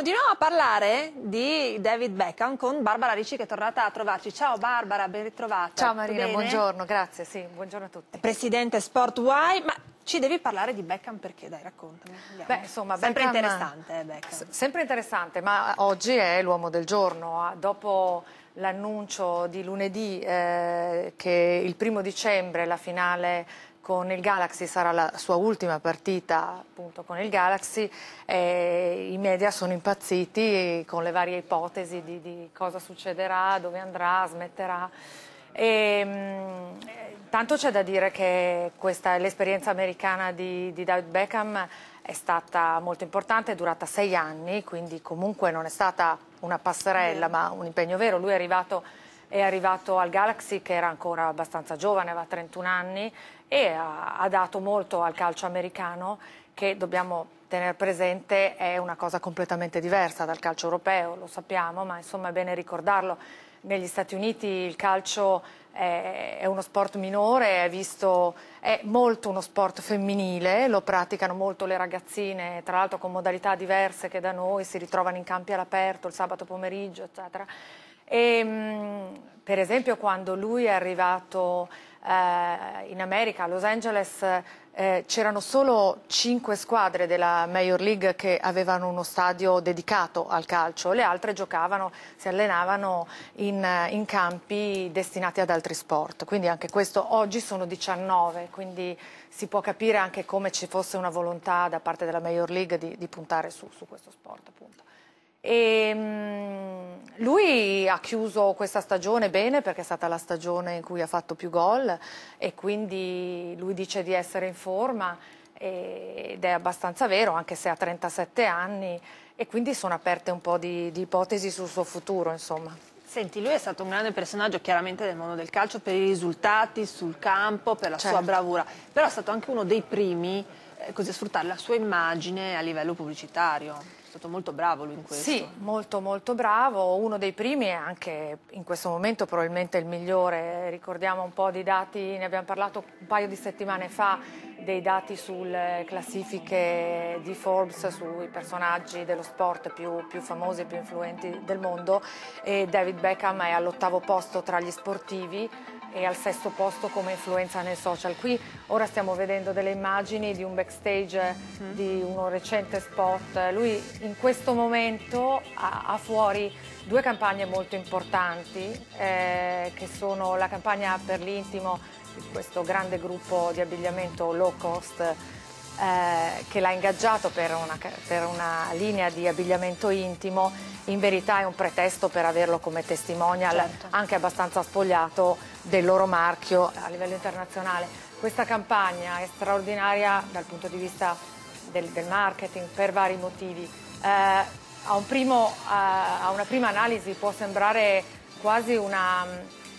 Continuiamo a parlare di David Beckham con Barbara Ricci che è tornata a trovarci. Ciao Barbara, ben ritrovata. Ciao Marina, buongiorno, grazie, sì, buongiorno a tutti. Presidente Sport ma ci devi parlare di Beckham perché? Dai, raccontami. Beh, insomma, sempre Beckham, interessante eh, Beckham. Sempre interessante, ma oggi è l'uomo del giorno. Ah, dopo l'annuncio di lunedì eh, che il primo dicembre la finale con il Galaxy, sarà la sua ultima partita appunto con il Galaxy, eh, i media sono impazziti con le varie ipotesi di, di cosa succederà, dove andrà, smetterà. E, mm, tanto c'è da dire che questa l'esperienza americana di, di David Beckham è stata molto importante, è durata sei anni, quindi comunque non è stata una passerella ma un impegno vero. Lui è arrivato è arrivato al Galaxy che era ancora abbastanza giovane, aveva 31 anni e ha, ha dato molto al calcio americano che dobbiamo tenere presente è una cosa completamente diversa dal calcio europeo, lo sappiamo, ma insomma è bene ricordarlo. Negli Stati Uniti il calcio è, uno sport minore, è, visto, è molto uno sport femminile, lo praticano molto le ragazzine, tra l'altro con modalità diverse che da noi, si ritrovano in campi all'aperto il sabato pomeriggio, eccetera. E, ehm, per esempio quando lui è arrivato eh, in America, a Los Angeles, eh, c'erano solo cinque squadre della Major League che avevano uno stadio dedicato al calcio, le altre giocavano, si allenavano in, in campi destinati ad altri sport. Quindi anche questo, oggi sono 19, quindi si può capire anche come ci fosse una volontà da parte della Major League di, di puntare su, su questo sport. Appunto. E ehm, lui ha chiuso questa stagione bene perché è stata la stagione in cui ha fatto più gol e quindi lui dice di essere in forma ed è abbastanza vero anche se ha 37 anni e quindi sono aperte un po' di, di ipotesi sul suo futuro insomma. Senti, lui è stato un grande personaggio chiaramente del mondo del calcio per i risultati sul campo, per la certo. sua bravura, però è stato anche uno dei primi eh, così, a sfruttare la sua immagine a livello pubblicitario. È stato molto bravo lui in questo. Sì, molto molto bravo, uno dei primi e anche in questo momento probabilmente il migliore. Ricordiamo un po' dei dati, ne abbiamo parlato un paio di settimane fa, dei dati sulle classifiche di Forbes sui personaggi dello sport più, più famosi e più influenti del mondo e David Beckham è all'ottavo posto tra gli sportivi e al sesto posto come influenza nei social. Qui ora stiamo vedendo delle immagini di un backstage mm. di uno recente spot. Lui in questo momento ha, ha fuori due campagne molto importanti eh, che sono la campagna per l'intimo di questo grande gruppo di abbigliamento low cost eh, che l'ha ingaggiato per una, per una, linea di abbigliamento intimo, in verità è un pretesto per averlo come testimonial certo. anche abbastanza spogliato del loro marchio a livello internazionale. Questa campagna è straordinaria dal punto di vista del, del marketing per vari motivi. Eh, a, un primo, a, eh, a, una prima analisi può sembrare quasi una,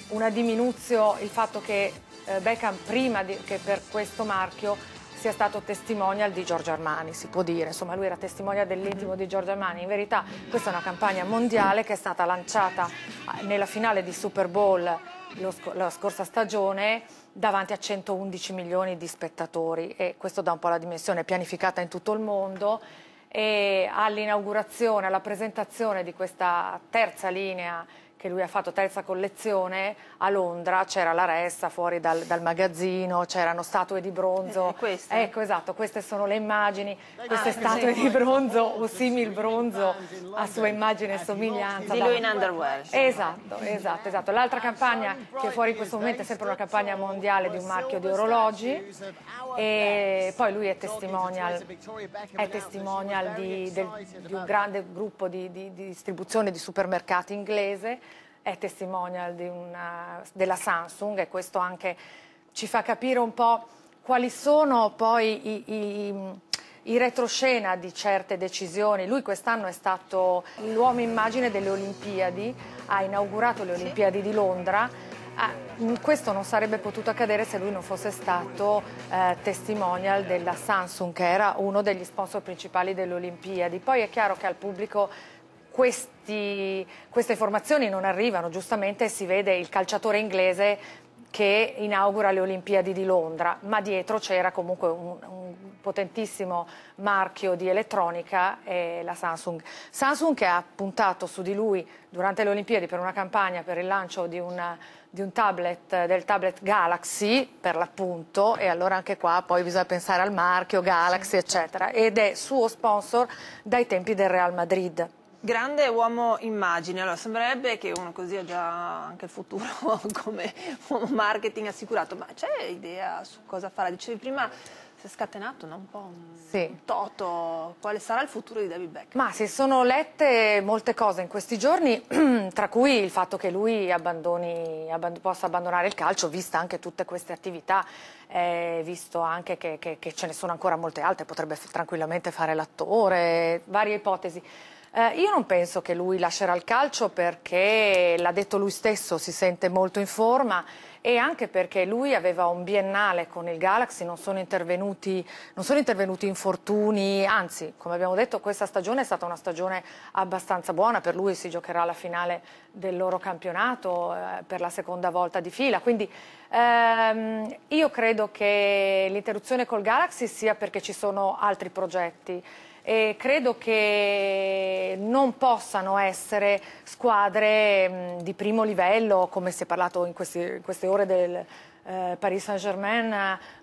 una diminuzione il fatto che eh, Beckham prima di, che per questo marchio sia stato testimonial di Giorgio Armani, si può dire, insomma lui era testimonial dell'intimo di Giorgio Armani, in verità questa è una campagna mondiale che è stata lanciata eh, nella finale di Super Bowl sc la scorsa stagione davanti a 111 milioni di spettatori e questo dà un po' la dimensione pianificata in tutto il mondo e all'inaugurazione, alla presentazione di questa terza linea che lui ha fatto terza collezione a Londra, c'era la ressa fuori dal, dal magazzino, c'erano statue di bronzo. Eh, Ecco, esatto, queste sono le immagini, queste ah, statue di bronzo o simil bronzo a sua immagine e eh, somiglianza. Di lui in underwear. Esatto, esatto, esatto, esatto. L'altra campagna che è fuori in questo momento è sempre una campagna mondiale di un marchio di orologi e poi lui è testimonial, è testimonial di, del, di un grande gruppo di, di, di distribuzione di supermercati inglese è testimonial una, della Samsung e questo anche ci fa capire un po' quali sono poi i, i i retroscena di certe decisioni. Lui quest'anno è stato l'uomo immagine delle Olimpiadi, ha inaugurato le Olimpiadi di Londra. Ah, questo non sarebbe potuto accadere se lui non fosse stato eh, testimonial della Samsung, che era uno degli sponsor principali delle Olimpiadi. Poi è chiaro che al pubblico questi, queste formazioni non arrivano, giustamente si vede il calciatore inglese che inaugura le Olimpiadi di Londra, ma dietro c'era comunque un, un, potentissimo marchio di elettronica, eh, la Samsung. Samsung che ha puntato su di lui durante le Olimpiadi per una campagna per il lancio di, una, di un tablet, del tablet Galaxy, per l'appunto, e allora anche qua poi bisogna pensare al marchio Galaxy, certo. eccetera, ed è suo sponsor dai tempi del Real Madrid. Grande uomo immagine, allora sembrerebbe che uno così ha già anche il futuro come uomo marketing assicurato, ma c'è idea su cosa farà? Dicevi prima si è scatenato no? un po' un, sì. un toto, quale sarà il futuro di David Beckham? Ma si sono lette molte cose in questi giorni, tra cui il fatto che lui abbandoni, abband possa abbandonare il calcio, vista anche tutte queste attività, eh, visto anche che, che, che ce ne sono ancora molte altre, potrebbe tranquillamente fare l'attore, varie ipotesi. Eh, io non penso che lui lascerà il calcio perché, l'ha detto lui stesso, si sente molto in forma e anche perché lui aveva un biennale con il Galaxy, non sono intervenuti, non sono intervenuti infortuni, anzi, come abbiamo detto, questa stagione è stata una stagione abbastanza buona, per lui si giocherà la finale del loro campionato eh, per la seconda volta di fila, quindi ehm, io credo che l'interruzione col Galaxy sia perché ci sono altri progetti e credo che non possano essere squadre mh, di primo livello, come si è parlato in, questi, in queste ore del eh, Paris Saint-Germain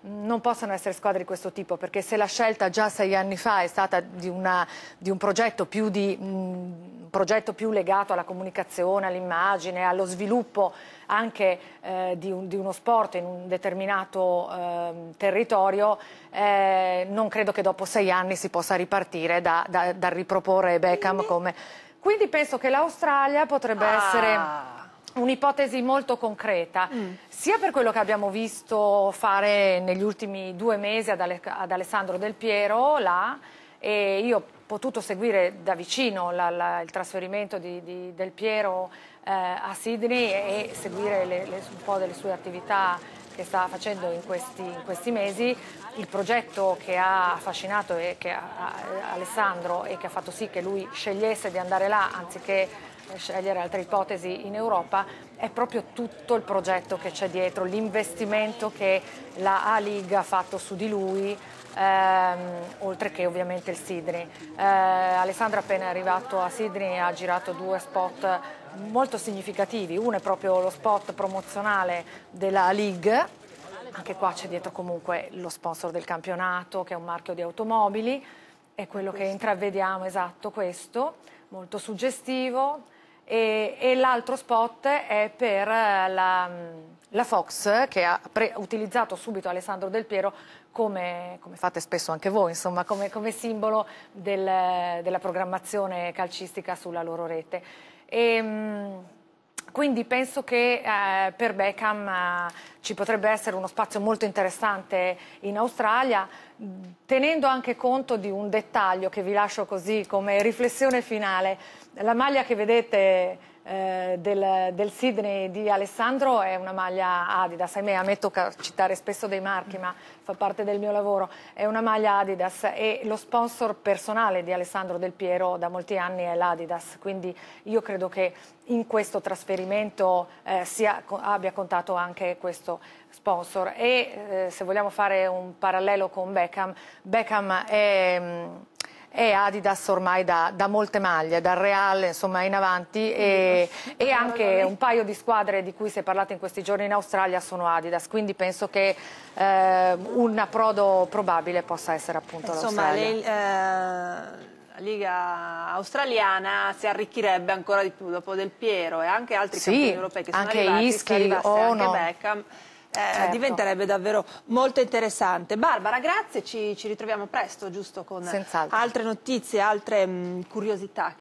mm, non possono essere squadre di questo tipo perché se la scelta già sei anni fa è stata di, una, di un progetto più, di, mh, mm, progetto più, legato alla comunicazione, all'immagine, allo sviluppo anche eh, di, un, di, uno sport in un determinato ehm, eh, territorio, non credo che dopo sei anni si possa ripartire dal da, da riproporre Beckham come... Quindi penso che l'Australia potrebbe ah. essere un'ipotesi molto concreta, mm. sia per quello che abbiamo visto fare negli ultimi due mesi ad, Ale ad Alessandro Del Piero, là, e io ho potuto seguire da vicino la, la, il trasferimento di, di Del Piero eh, a Sydney e seguire le, le, un po' delle sue attività che sta facendo in questi, in questi mesi, il progetto che ha affascinato che ha, ha, Alessandro e che ha fatto sì che lui scegliesse di andare là anziché eh, scegliere altre ipotesi in Europa, è proprio tutto il progetto che c'è dietro, l'investimento che la A-League ha fatto su di lui, ehm, oltre che ovviamente il Sidney. Eh, Alessandro appena arrivato a Sidney ha girato due spot molto significativi, uno è proprio lo spot promozionale della League, anche qua c'è dietro comunque lo sponsor del campionato che è un marchio di automobili, è quello questo. che intravediamo, esatto questo, molto suggestivo e, e l'altro spot è per eh, la, mm, la Fox che ha utilizzato subito Alessandro Del Piero come, come fate spesso anche voi, insomma, come, come simbolo del, della programmazione calcistica sulla loro rete. E, mm, quindi penso che eh, per Beckham eh, ci potrebbe essere uno spazio molto interessante in Australia, tenendo anche conto di un dettaglio che vi lascio così come riflessione finale. La maglia che vedete eh, del, del, Sydney di Alessandro è una maglia Adidas, ahimè a me tocca citare spesso dei marchi ma fa parte del mio lavoro, è una maglia Adidas e lo sponsor personale di Alessandro Del Piero da molti anni è l'Adidas, quindi io credo che in questo trasferimento eh, sia, abbia contato anche questo sponsor e eh, se vogliamo fare un parallelo con Beckham, Beckham è... Mh, mm, è Adidas ormai da, da molte maglie, dal Real insomma, in avanti e, e, anche un paio di squadre di cui si è parlato in questi giorni in Australia sono Adidas, quindi penso che eh, un approdo probabile possa essere appunto l'Australia eh, la Liga australiana si arricchirebbe ancora di più dopo Del Piero e anche altri sì, europei che sono anche arrivati, Ischi, se arrivasse oh anche no. Beckham eh, certo. diventerebbe davvero molto interessante. Barbara, grazie, ci, ci ritroviamo presto, giusto, con altre notizie, altre mh, curiosità.